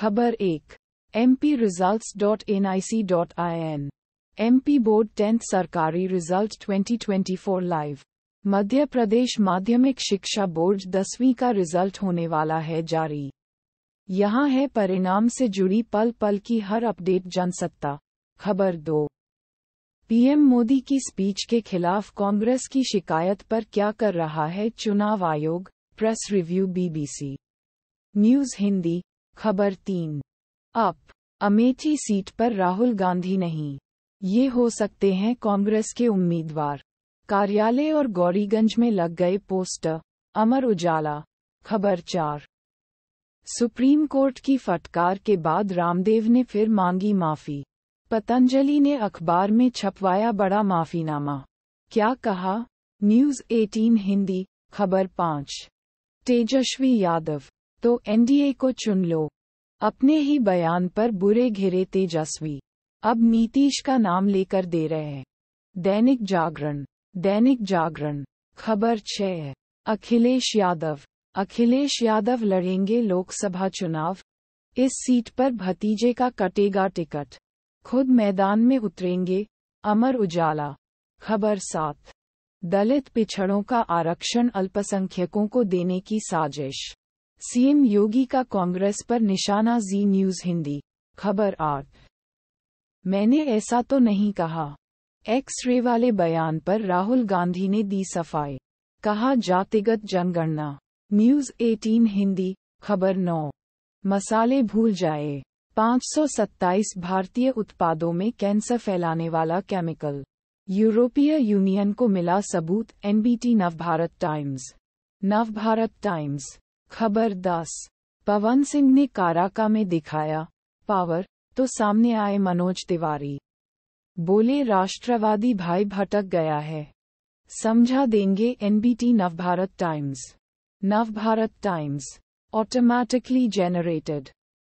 खबर एक M P result dot N I C dot I N M P board tenth सरकारी result twenty twenty four live Madhya Pradesh Madhyamik Shiksha board दसवीं का result होने वाला है जारी यहाँ है परिणाम से जुड़ी पल पल की हर अपडेट जनसत्ता खबर दो पीएम मोदी की स्पीच के खिलाफ कांग्रेस की शिकायत पर क्या कर रहा है चुनाव आयोग press review BBC news Hindi खबर तीन अप अमेठी सीट पर राहुल गांधी नहीं ये हो सकते हैं कांग्रेस के उम्मीदवार कार्यालय और गौरीगंज में लग गए पोस्टर अमर उजाला खबर चार सुप्रीम कोर्ट की फटकार के बाद रामदेव ने फिर मांगी माफी पतंजलि ने अखबार में छपवाया बड़ा माफीनामा क्या कहा न्यूज 18 हिंदी खबर पाँच तेजस्वी यादव तो एनडीए को चुन लो अपने ही बयान पर बुरे घिरे तेजस्वी अब नीतीश का नाम लेकर दे रहे हैं दैनिक जागरण दैनिक जागरण खबर छह अखिलेश यादव अखिलेश यादव लड़ेंगे लोकसभा चुनाव इस सीट पर भतीजे का कटेगा टिकट खुद मैदान में उतरेंगे अमर उजाला खबर सात दलित पिछड़ों का आरक्षण अल्पसंख्यकों को देने की साजिश सीएम योगी का कांग्रेस पर निशाना जी न्यूज हिंदी खबर आठ मैंने ऐसा तो नहीं कहा एक्स रे वाले बयान पर राहुल गांधी ने दी सफाई कहा जातिगत जनगणना न्यूज 18 हिंदी खबर नौ मसाले भूल जाए 527 भारतीय उत्पादों में कैंसर फैलाने वाला केमिकल यूरोपीय यूनियन को मिला सबूत NBT Navbharat Times Navbharat Times खबर पवन सिंह ने काराका में दिखाया पावर तो सामने आए मनोज तिवारी बोले राष्ट्रवादी भाई भटक गया है समझा देंगे NBT Navbharat Times Navbharat Times automatically generated